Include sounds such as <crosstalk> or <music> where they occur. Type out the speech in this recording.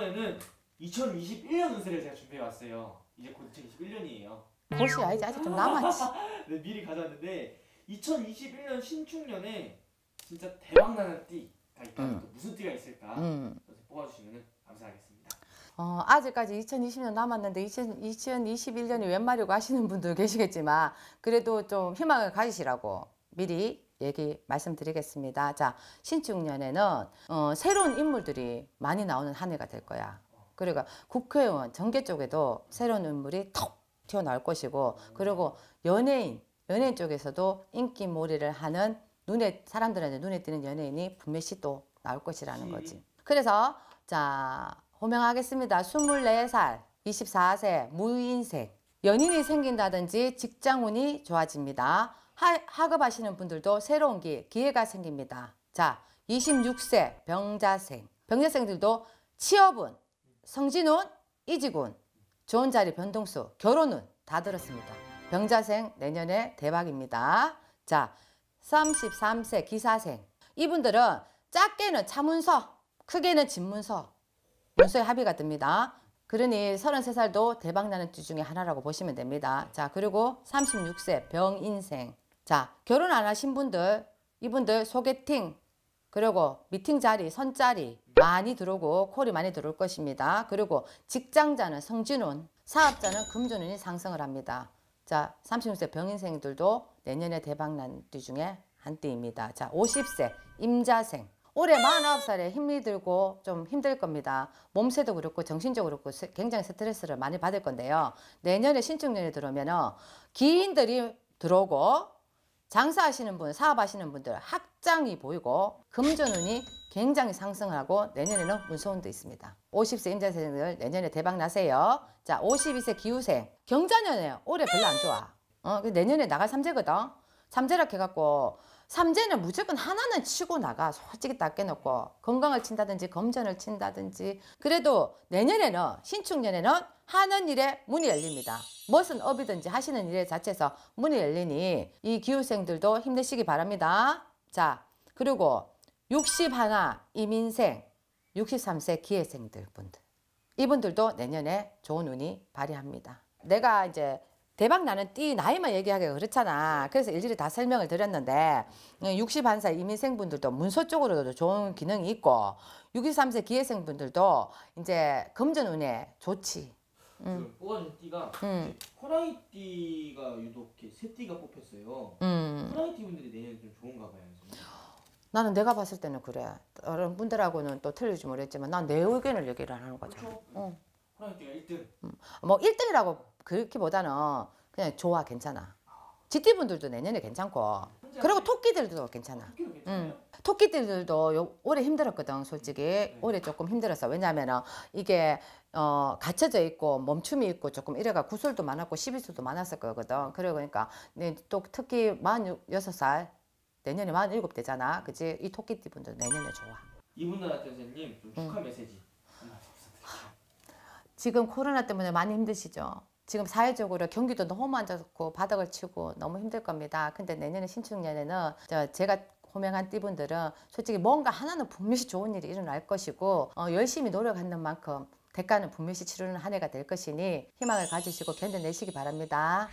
이번에는 2021년 운세를 제가 준비해 왔어요. 이제 곧 2021년이에요. 벌써 아직 아직 좀 남았지. <laughs> 네, 미리 가져왔는데 2021년 신축년에 진짜 대박나는 띠가 있다. 음. 무슨 띠가 있을까? 음. 뽑아주시면 감사하겠습니다. 어, 아직까지 2020년 남았는데 2000, 2021년이 웬 말이고 하시는 분들 계시겠지만 그래도 좀 희망을 가지시라고 미리 얘기 말씀드리겠습니다. 자, 신축년에는 어, 새로운 인물들이 많이 나오는 한 해가 될 거야. 그리고 국회의원, 정계 쪽에도 새로운 인물이 턱 튀어나올 것이고 그리고 연예인, 연예인 쪽에서도 인기몰이를 하는 눈에 사람들한테 눈에 띄는 연예인이 분명히또 나올 것이라는 거지. 그래서 자, 호명하겠습니다. 24살, 24세, 무인색 연인이 생긴다든지 직장운이 좋아집니다. 하, 급하시는 분들도 새로운 기회, 기회가 생깁니다. 자, 26세 병자생. 병자생들도 취업은, 성진운, 이직운, 좋은 자리 변동수, 결혼은 다 들었습니다. 병자생 내년에 대박입니다. 자, 33세 기사생. 이분들은 작게는 차문서, 크게는 집문서, 문서에 합의가 됩니다 그러니 33살도 대박나는 주 중에 하나라고 보시면 됩니다. 자, 그리고 36세 병인생. 자, 결혼 안 하신 분들, 이분들 소개팅, 그리고 미팅 자리, 선 자리 많이 들어오고 콜이 많이 들어올 것입니다. 그리고 직장자는 성진운, 사업자는 금전운이 상승을 합니다. 자, 36세 병인생들도 내년에 대박난 띠 중에 한 띠입니다. 자, 50세 임자생. 올해 49살에 힘이 들고 좀 힘들 겁니다. 몸새도 그렇고 정신적으로 그렇고 굉장히 스트레스를 많이 받을 건데요. 내년에 신축년이 들어오면 기인들이 들어오고 장사하시는 분, 사업하시는 분들 학장이 보이고 금전운이 굉장히 상승하고 내년에는 운소운도 있습니다. 50세 임자생들 내년에 대박 나세요. 자, 52세 기후생 경자년에 올해 별로 안 좋아. 어, 그 내년에 나갈 삼재거든. 삼재라 해갖고 삼재는 무조건 하나는 치고 나가 솔직히 닦여놓고 건강을 친다든지 검전을 친다든지 그래도 내년에는 신축년에는 하는 일에 문이 열립니다. 무슨 업이든지 하시는 일에 자체에서 문이 열리니 이 기후생들도 힘내시기 바랍니다. 자 그리고 60 하나 이민생 63세 기회생들 분들 이분들도 내년에 좋은 운이 발휘합니다. 내가 이제 대박 나는 띠 나이만 얘기하기가 그렇잖아. 그래서 일일이 다 설명을 드렸는데 61살 예, 이민생분들도 문서 쪽으로도 좋은 기능이 있고 63세 기회생분들도 이제 금전운에 좋지. 그 음. 뽑아준 띠가 음. 호랑이 띠가 유독 새 띠가 뽑혔어요. 음. 호랑이 띠 분들이 내년에 좀 좋은가 봐요. 나는 내가 봤을 때는 그래. 다른 분들하고는 또 틀릴지 모르겠지만 난 내 의견을 얘기를 하는 거죠. 그렇죠. 응. 어. 호랑이 띠가 1등. 음. 뭐 1등이라고 그렇게보다는 그냥 좋아 괜찮아. 지띠 분들도 내년에 괜찮고 그리고 토끼들도 괜찮아. 응. 토끼들도 요, 올해 힘들었거든 솔직히 올해 조금 힘들었어 왜냐면 이게 어 갇혀져 있고 멈춤이 있고 조금 이래가 구슬도 많았고 십이수도 많았을 거거든 그러니까또 네, 특히 마흔살 내년에 마흔 되잖아 그지 이 토끼띠 분들 내년에 좋아 이문나 선생님 축하 응. 메시지 지금 코로나 때문에 많이 힘드시죠 지금 사회적으로 경기도 너무 안 좋고 바닥을 치고 너무 힘들 겁니다. 근데 내년에 신축년에는 제가 호명한 띠분들은 솔직히 뭔가 하나는 분명히 좋은 일이 일어날 것이고 어, 열심히 노력하는 만큼 대가는 분명히 치르는 한 해가 될 것이니 희망을 가지시고 견뎌내시기 바랍니다.